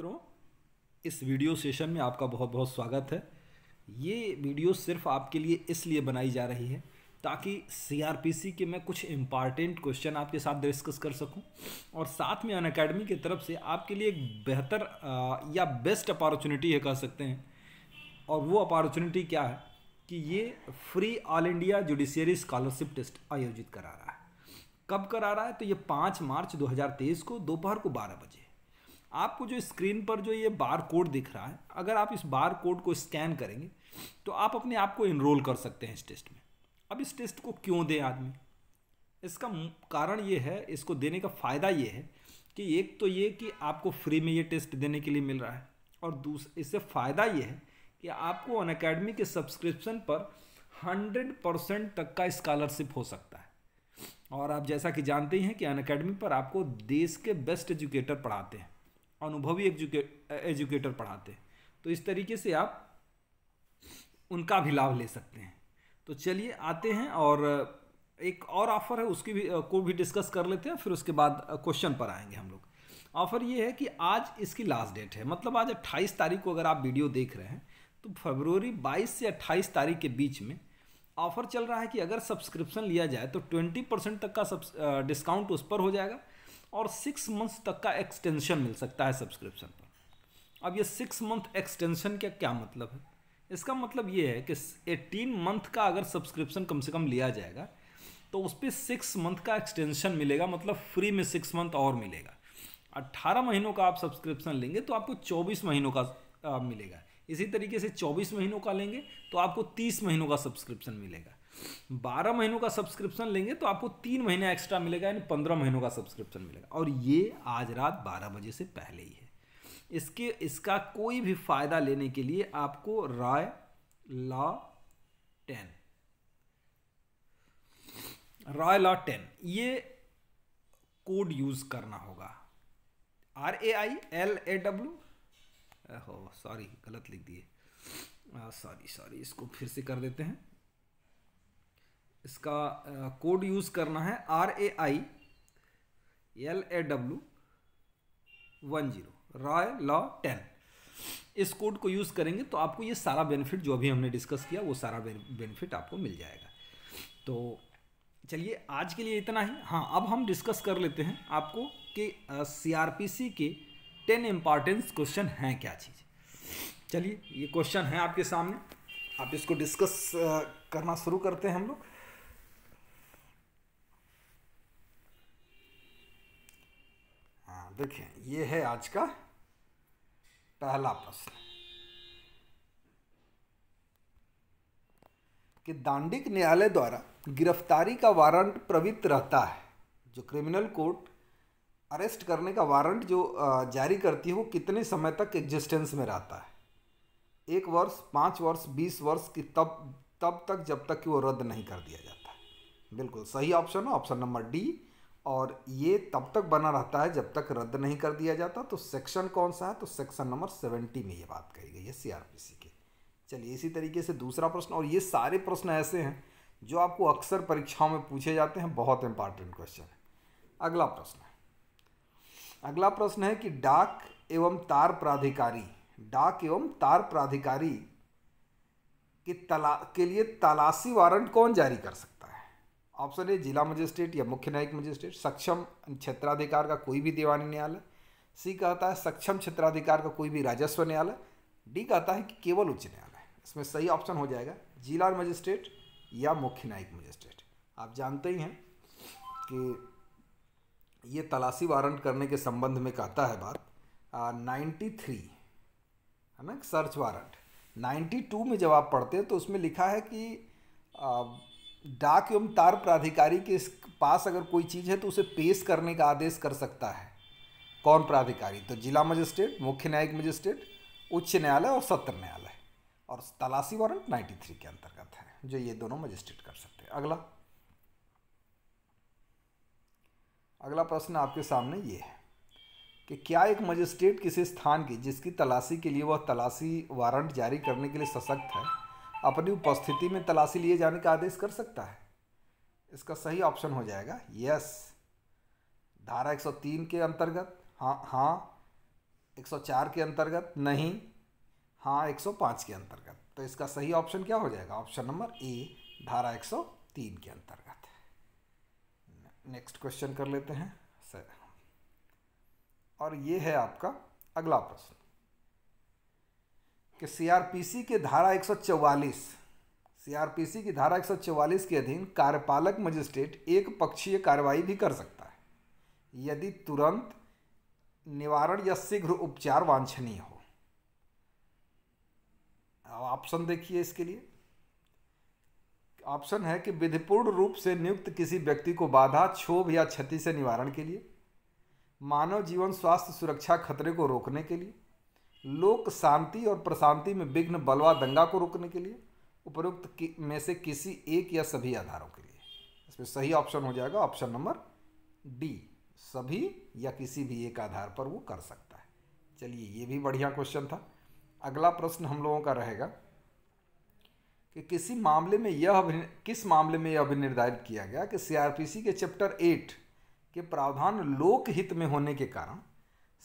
मित्रों इस video session में आपका बहुत बहुत स्वागत है ये वीडियो सिर्फ आपके लिए इसलिए बनाई जा रही है ताकि सीआरपीसी के मैं कुछ इम्पॉर्टेंट क्वेश्चन आपके साथ डिस्कस कर सकूं और साथ में अन अकेडमी की तरफ से आपके लिए एक बेहतर या बेस्ट अपॉर्चुनिटी है कह सकते हैं और वो अपॉर्चुनिटी क्या है कि ये free all India judiciary scholarship test आयोजित करा रहा है कब करा रहा है तो ये पाँच मार्च 2023 को दोपहर को बारह बजे आपको जो स्क्रीन पर जो ये बार कोड दिख रहा है अगर आप इस बार कोड को स्कैन करेंगे तो आप अपने आप को इनरोल कर सकते हैं इस टेस्ट में अब इस टेस्ट को क्यों दें आदमी इसका कारण ये है इसको देने का फ़ायदा ये है कि एक तो ये कि आपको फ्री में ये टेस्ट देने के लिए मिल रहा है और दूस इससे फ़ायदा ये है कि आपको अन अकेडमी के सब्सक्रिप्शन पर हंड्रेड परसेंट तक का स्कॉलरशिप हो सकता है और आप जैसा कि जानते ही हैं कि अन अकेडमी पर आपको देश के बेस्ट एजुकेटर पढ़ाते हैं अनुभवी एजुकेट एजुकेटर पढ़ाते हैं तो इस तरीके से आप उनका भी लाभ ले सकते हैं तो चलिए आते हैं और एक और ऑफ़र है उसकी भी को भी डिस्कस कर लेते हैं फिर उसके बाद क्वेश्चन पर आएंगे हम लोग ऑफ़र ये है कि आज इसकी लास्ट डेट है मतलब आज 28 तारीख को अगर आप वीडियो देख रहे हैं तो फरवरी 22 से 28 तारीख के बीच में ऑफ़र चल रहा है कि अगर सब्सक्रिप्शन लिया जाए तो 20 परसेंट तक का डिस्काउंट उस पर हो जाएगा और सिक्स मंथ्स तक का एक्सटेंशन मिल सकता है सब्सक्रिप्शन पर अब ये सिक्स मंथ एक्सटेंशन का क्या मतलब है इसका मतलब ये है कि एटीन मंथ का अगर सब्सक्रिप्शन कम से कम लिया जाएगा तो उस पर सिक्स मंथ का एक्सटेंशन मिलेगा मतलब फ्री में सिक्स मंथ और मिलेगा अट्ठारह महीनों का आप सब्सक्रिप्शन लेंगे तो आपको चौबीस महीनों का आ, मिलेगा इसी तरीके से चौबीस महीनों का लेंगे तो आपको तीस महीनों का सब्सक्रिप्शन मिलेगा बारह महीनों का सब्सक्रिप्शन लेंगे तो आपको तीन महीना एक्स्ट्रा मिलेगा यानी पंद्रह महीनों का सब्सक्रिप्शन मिलेगा और ये आज रात बारह बजे से पहले ही है इसके इसका कोई भी फ़ायदा लेने के लिए आपको Rai law ten Roy law ten ये कोड यूज़ करना होगा R A I L A W हो सॉरी गलत लिख दिए सॉरी सॉरी इसको फिर से कर देते हैं इसका कोड यूज़ करना है R A I L A W one zero Roy law ten इस कोड को यूज़ करेंगे तो आपको ये सारा बेनिफिट जो अभी हमने डिस्कस किया वो सारा बेनिफिट आपको मिल जाएगा तो चलिए आज के लिए इतना ही हाँ अब हम डिस्कस कर लेते हैं आपको कि सी के टेन इम्पॉर्टेंस क्वेश्चन हैं क्या चीज़ चलिए ये क्वेश्चन है आपके सामने आप इसको डिस्कस करना शुरू करते हैं हम लोग देखें ये है आज का पहला प्रश्न कि दांडिक न्यायालय द्वारा गिरफ्तारी का वारंट प्रवृत्त रहता है जो क्रिमिनल कोर्ट अरेस्ट करने का वारंट जो जारी करती है वो कितने समय तक एग्जिस्टेंस में रहता है एक वर्ष पाँच वर्ष बीस वर्ष की तब तब तक जब तक कि वो रद्द नहीं कर दिया जाता है बिल्कुल सही ऑप्शन है ऑप्शन नंबर डी और ये तब तक बना रहता है जब तक रद्द नहीं कर दिया जाता तो सेक्शन कौन सा है तो सेक्शन नंबर सेवेंटी में ये बात कही गई है सीआरपीसी के चलिए इसी तरीके से दूसरा प्रश्न और ये सारे प्रश्न ऐसे हैं जो आपको अक्सर परीक्षाओं में पूछे जाते हैं बहुत इंपॉर्टेंट क्वेश्चन है अगला प्रश्न है अगला प्रश्न है कि डाक एवं तार प्राधिकारी डाक एवं तार प्राधिकारी के तला के लिए तलाशी वारंट कौन जारी कर सकता ऑप्शन ए जिला मजिस्ट्रेट या मुख्य न्यायिक मजिस्ट्रेट सक्षम क्षेत्राधिकार का कोई भी दीवानी न्यायालय सी कहता है सक्षम क्षेत्राधिकार का कोई भी राजस्व न्यायालय डी कहता है कि केवल उच्च न्यायालय इसमें सही ऑप्शन हो जाएगा जिला मजिस्ट्रेट या मुख्य न्यायिक मजिस्ट्रेट आप जानते ही हैं कि ये तलाशी वारंट करने के संबंध में कहता है बात नाइन्टी थ्री है ना सर्च वारंट नाइन्टी टू में जब आप पढ़ते हैं तो उसमें लिखा है कि डाक एवं तार प्राधिकारी के पास अगर कोई चीज़ है तो उसे पेश करने का आदेश कर सकता है कौन प्राधिकारी तो जिला मजिस्ट्रेट मुख्य न्यायिक मजिस्ट्रेट उच्च न्यायालय और सत्र न्यायालय और तलाशी वारंट नाइन्टी थ्री के अंतर्गत है जो ये दोनों मजिस्ट्रेट कर सकते हैं अगला अगला प्रश्न आपके सामने ये है कि क्या एक मजिस्ट्रेट किसी स्थान की जिसकी तलाशी के लिए वह तलाशी वारंट जारी करने के लिए सशक्त है अपनी उपस्थिति में तलाशी लिए जाने का आदेश कर सकता है इसका सही ऑप्शन हो जाएगा यस धारा 103 के अंतर्गत हाँ हाँ 104 के अंतर्गत नहीं हाँ 105 के अंतर्गत तो इसका सही ऑप्शन क्या हो जाएगा ऑप्शन नंबर ए धारा 103 के अंतर्गत नेक्स्ट क्वेश्चन कर लेते हैं सर और ये है आपका अगला प्रश्न कि सीआरपीसी के धारा 144 सीआरपीसी की धारा 144 के अधीन कार्यपालक मजिस्ट्रेट एक पक्षीय कार्रवाई भी कर सकता है यदि तुरंत निवारण या शीघ्र उपचार वांछनीय हो ऑप्शन देखिए इसके लिए ऑप्शन है कि विधिपूर्ण रूप से नियुक्त किसी व्यक्ति को बाधा क्षोभ या क्षति से निवारण के लिए मानव जीवन स्वास्थ्य सुरक्षा खतरे को रोकने के लिए लोक शांति और प्रशांति में विघ्न बलवा दंगा को रोकने के लिए उपरोक्त में से किसी एक या सभी आधारों के लिए इसमें सही ऑप्शन हो जाएगा ऑप्शन नंबर डी सभी या किसी भी एक आधार पर वो कर सकता है चलिए ये भी बढ़िया क्वेश्चन था अगला प्रश्न हम लोगों का रहेगा कि किसी मामले में यह किस मामले में यह अभिनिर्धारित किया गया कि सीआरपीसी के चैप्टर एट के प्रावधान लोकहित में होने के कारण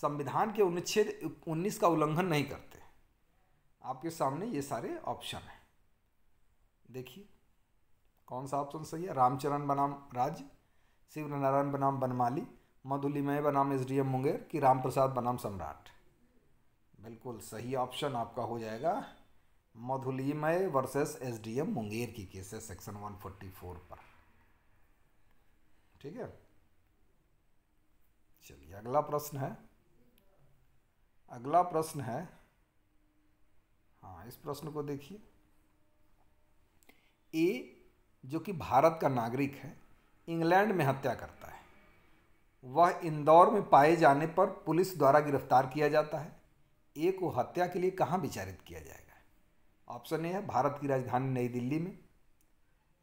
संविधान के अनुच्छेद उन्नीस का उल्लंघन नहीं करते आपके सामने ये सारे ऑप्शन हैं देखिए कौन सा ऑप्शन सही है रामचरण बनाम राज शिव नारायण बनाम बनमाली मधुलिमय बनाम एस डी एम मुंगेर कि राम प्रसाद बनाम सम्राट बिल्कुल सही ऑप्शन आपका हो जाएगा Madhu Limaye versus S D M Munger की केस है सेक्शन वन फोर्टी फोर पर ठीक है चलिए अगला प्रश्न है अगला प्रश्न है हाँ इस प्रश्न को देखिए ए जो कि भारत का नागरिक है इंग्लैंड में हत्या करता है वह इंदौर में पाए जाने पर पुलिस द्वारा गिरफ्तार किया जाता है ए को हत्या के लिए कहाँ विचारित किया जाएगा ऑप्शन ए है भारत की राजधानी नई दिल्ली में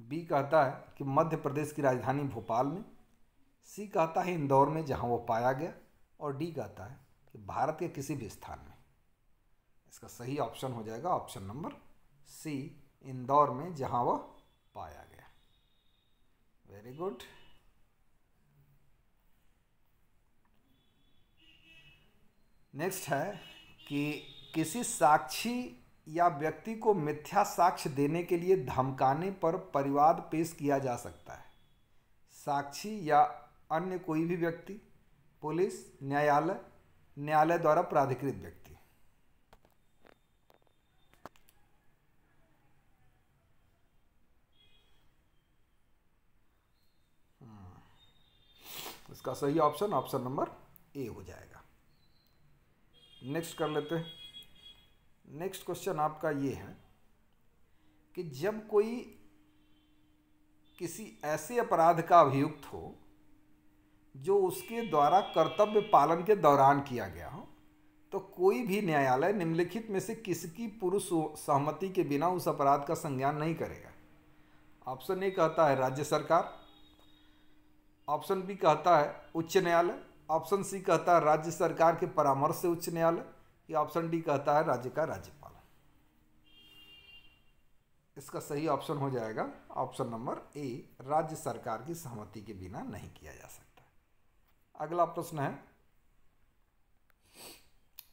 बी कहता है कि मध्य प्रदेश की राजधानी भोपाल में सी कहता है इंदौर में जहाँ वो पाया गया और डी कहता है कि भारत के किसी भी स्थान में इसका सही ऑप्शन हो जाएगा ऑप्शन नंबर सी इंदौर में जहां वह पाया गया वेरी गुड नेक्स्ट है कि किसी साक्षी या व्यक्ति को मिथ्या साक्ष्य देने के लिए धमकाने पर परिवाद पेश किया जा सकता है साक्षी या अन्य कोई भी व्यक्ति पुलिस न्यायालय न्यायालय द्वारा प्राधिकृत व्यक्ति हम्म। इसका सही ऑप्शन ऑप्शन नंबर ए हो जाएगा नेक्स्ट कर लेते हैं नेक्स्ट क्वेश्चन आपका ये है कि जब कोई किसी ऐसे अपराध का अभियुक्त हो जो उसके द्वारा कर्तव्य पालन के दौरान किया गया हो तो कोई भी न्यायालय निम्नलिखित में से किसकी पुरुष सहमति के बिना उस अपराध का संज्ञान नहीं करेगा ऑप्शन ए कहता है राज्य सरकार ऑप्शन बी कहता है उच्च न्यायालय ऑप्शन सी कहता है राज्य सरकार के परामर्श से उच्च न्यायालय या ऑप्शन डी कहता है राज्य का राज्यपाल इसका सही ऑप्शन हो जाएगा ऑप्शन नंबर ए राज्य सरकार की सहमति के बिना नहीं किया जा सकता अगला प्रश्न है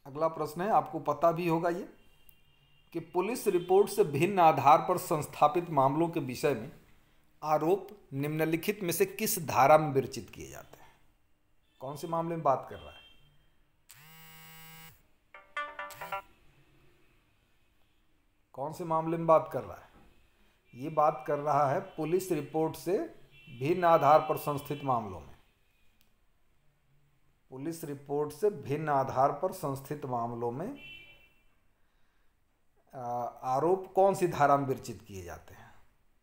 अगला प्रश्न है आपको पता भी होगा ये कि पुलिस रिपोर्ट से भिन्न आधार पर संस्थापित मामलों के विषय में आरोप निम्नलिखित में से किस धारा में विरचित किए जाते हैं कौन से मामले में बात कर रहा है कौन से मामले में बात कर रहा है ये बात कर रहा है पुलिस रिपोर्ट से भिन्न आधार पर संस्थित मामलों में पुलिस रिपोर्ट से भिन्न आधार पर संस्थित मामलों में आरोप कौन सी धारा में विरचित किए जाते हैं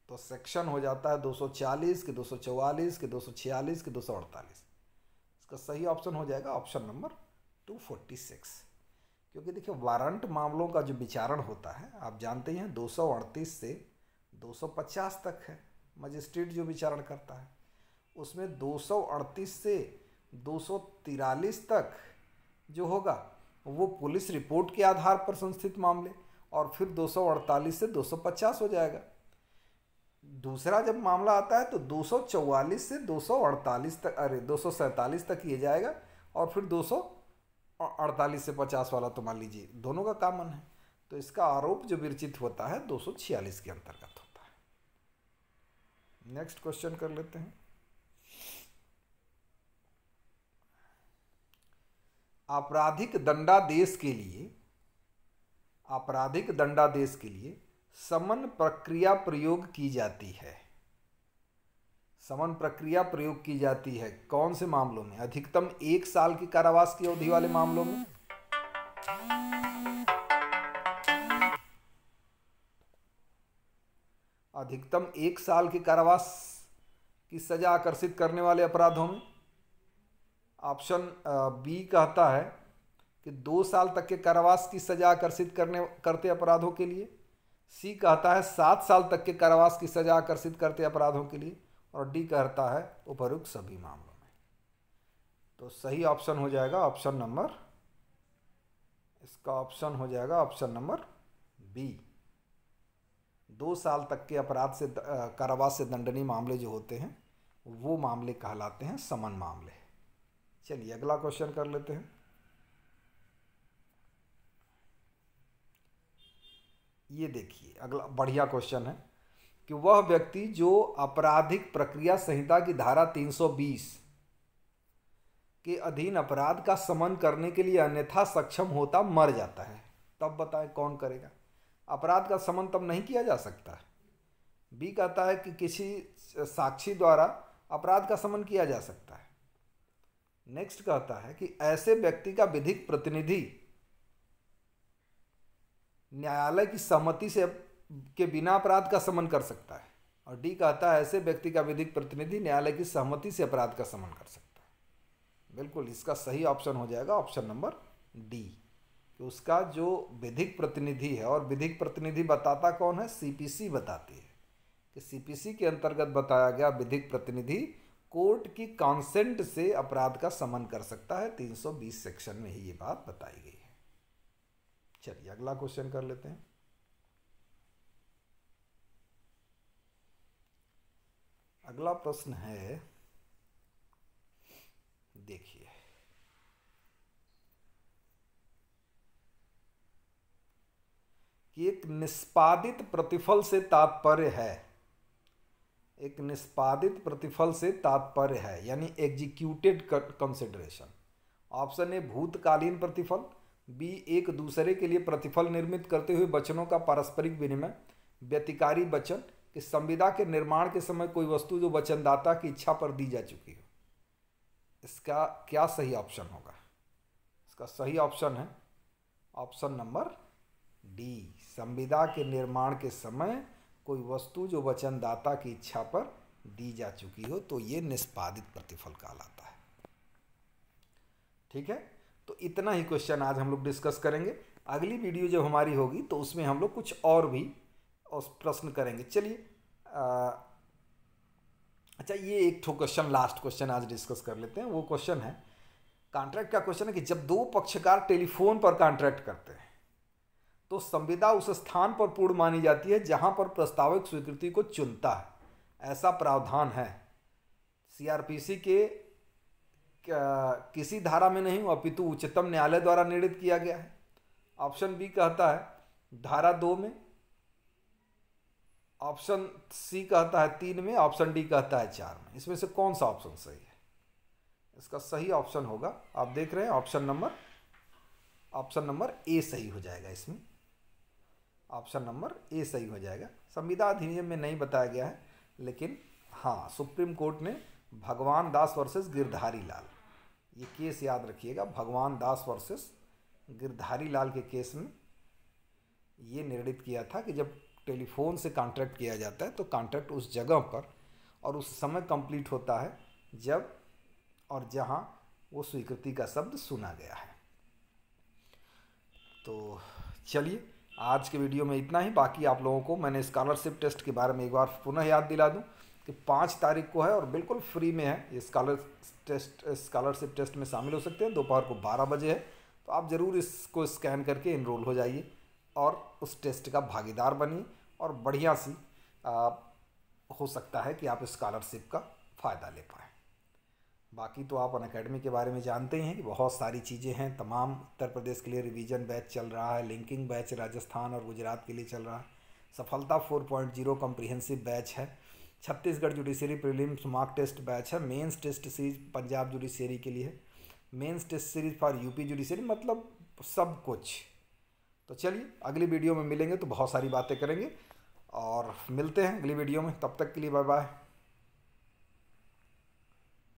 तो सेक्शन हो जाता है 240 के 244 के 246 के 248 इसका सही ऑप्शन हो जाएगा ऑप्शन नंबर 246 क्योंकि देखिए वारंट मामलों का जो विचारण होता है आप जानते ही हैं दो से 250 तक है मजिस्ट्रेट जो विचारण करता है उसमें दो से दो तक जो होगा वो पुलिस रिपोर्ट के आधार पर संस्थित मामले और फिर 248 से 250 हो जाएगा दूसरा जब मामला आता है तो 244 से 248 तक अरे दो तक ये जाएगा और फिर 248 से 50 वाला तो मान लीजिए दोनों का कामन है तो इसका आरोप जो विरचित होता है 246 के अंतर्गत होता है नेक्स्ट क्वेश्चन कर लेते हैं आपराधिक दंडादेश के लिए आपराधिक दंडादेश के लिए समन प्रक्रिया प्रयोग की जाती है समन प्रक्रिया प्रयोग की जाती है कौन से मामलों में अधिकतम एक साल की कारावास की अवधि वाले मामलों में अधिकतम एक साल की कारावास की सजा आकर्षित करने वाले अपराधों में ऑप्शन बी कहता है कि दो साल तक के कारावास की सजा आकर्षित करने करते अपराधों के लिए सी कहता है सात साल तक के कारावास की सजा आकर्षित करते अपराधों के लिए और डी कहता है उपरुक्त सभी मामलों में तो सही ऑप्शन हो जाएगा ऑप्शन नंबर इसका ऑप्शन हो जाएगा ऑप्शन नंबर बी दो साल तक के अपराध से कारावास से दंडनीय मामले जो होते हैं वो मामले कहलाते हैं समन मामले चलिए अगला क्वेश्चन कर लेते हैं ये देखिए अगला बढ़िया क्वेश्चन है कि वह व्यक्ति जो आपराधिक प्रक्रिया संहिता की धारा 320 के अधीन अपराध का समन करने के लिए अन्यथा सक्षम होता मर जाता है तब बताएं कौन करेगा अपराध का समन तब नहीं किया जा सकता बी कहता है कि किसी साक्षी द्वारा अपराध का समन किया जा सकता है नेक्स्ट कहता है कि ऐसे व्यक्ति का विधिक प्रतिनिधि न्यायालय की सहमति से के बिना अपराध का समन कर सकता है और डी कहता है ऐसे व्यक्ति का विधिक प्रतिनिधि न्यायालय की सहमति से अपराध का समन कर सकता है बिल्कुल इसका सही ऑप्शन हो जाएगा ऑप्शन नंबर डी कि उसका जो विधिक प्रतिनिधि है और विधिक प्रतिनिधि बताता कौन है सीपीसी बताती है कि सीपीसी के अंतर्गत बताया गया विधिक प्रतिनिधि कोर्ट की कॉन्सेंट से अपराध का समन कर सकता है 320 सेक्शन में ही ये बात बताई गई है चलिए अगला क्वेश्चन कर लेते हैं अगला प्रश्न है देखिए कि एक निष्पादित प्रतिफल से तात्पर्य है एक निष्पादित प्रतिफल से तात्पर्य है यानी एग्जीक्यूटेड कंसिडरेशन ऑप्शन ए भूतकालीन प्रतिफल बी एक दूसरे के लिए प्रतिफल निर्मित करते हुए बचनों का पारस्परिक विनिमय व्यतिकारी वचन कि संविदा के निर्माण के समय कोई वस्तु जो वचनदाता की इच्छा पर दी जा चुकी हो इसका क्या सही ऑप्शन होगा इसका सही ऑप्शन है ऑप्शन नंबर डी संविदा के निर्माण के समय कोई वस्तु जो वचनदाता की इच्छा पर दी जा चुकी हो तो ये निष्पादित प्रतिफल कहलाता है ठीक है तो इतना ही क्वेश्चन आज हम लोग डिस्कस करेंगे अगली वीडियो जब हमारी होगी तो उसमें हम लोग कुछ और भी और प्रश्न करेंगे चलिए अच्छा ये एक ठो क्वेश्चन लास्ट क्वेश्चन आज डिस्कस कर लेते हैं वो क्वेश्चन है कॉन्ट्रैक्ट का क्वेश्चन है कि जब दो पक्षकार टेलीफोन पर कॉन्ट्रैक्ट करते हैं तो संविदा उस स्थान पर पूर्ण मानी जाती है जहाँ पर प्रस्ताविक स्वीकृति को चुनता है ऐसा प्रावधान है सीआरपीसी के किसी धारा में नहीं अपितु उच्चतम न्यायालय द्वारा निर्णित किया गया है ऑप्शन बी कहता है धारा दो में ऑप्शन सी कहता है तीन में ऑप्शन डी कहता है चार में इसमें से कौन सा ऑप्शन सही है इसका सही ऑप्शन होगा आप देख रहे हैं option number option number A सही हो जाएगा इसमें ऑप्शन नंबर ए सही हो जाएगा संविदा अधिनियम में नहीं बताया गया है लेकिन हाँ सुप्रीम कोर्ट ने भगवान दास वर्सेस गिरधारी लाल ये केस याद रखिएगा भगवान दास वर्सेस गिरधारी लाल के केस में ये निर्णित किया था कि जब टेलीफोन से कॉन्ट्रैक्ट किया जाता है तो कॉन्ट्रैक्ट उस जगह पर और उस समय कंप्लीट होता है जब और जहाँ वो स्वीकृति का शब्द सुना गया है तो चलिए आज के वीडियो में इतना ही बाकी आप लोगों को मैंने स्कॉलरशिप टेस्ट के बारे में एक बार पुनः याद दिला दूँ कि पाँच तारीख को है और बिल्कुल फ्री में है ये स्कॉलर टेस्ट स्कॉलरशिप टेस्ट में शामिल हो सकते हैं दोपहर को बारह बजे है तो आप ज़रूर इसको स्कैन करके इनरोल हो जाइए और उस टेस्ट का भागीदार बनिए और बढ़िया सी आ, हो सकता है कि आप स्कॉलरशिप का फ़ायदा ले पाएँ बाकी तो आप अन अकेडमी के बारे में जानते ही हैं कि बहुत सारी चीज़ें हैं तमाम उत्तर प्रदेश के लिए रिवीजन बैच चल रहा है लिंकिंग बैच राजस्थान और गुजरात के लिए चल रहा है Safalta four point zero comprehensive batch है Chhattisgarh judiciary prelims mark test batch है mains test series Punjab judiciary के लिए है mains test series for UP judiciary मतलब सब कुछ तो चलिए अगली वीडियो में मिलेंगे तो बहुत सारी बातें करेंगे और मिलते हैं अगली वीडियो में तब तक के लिए बाय बाय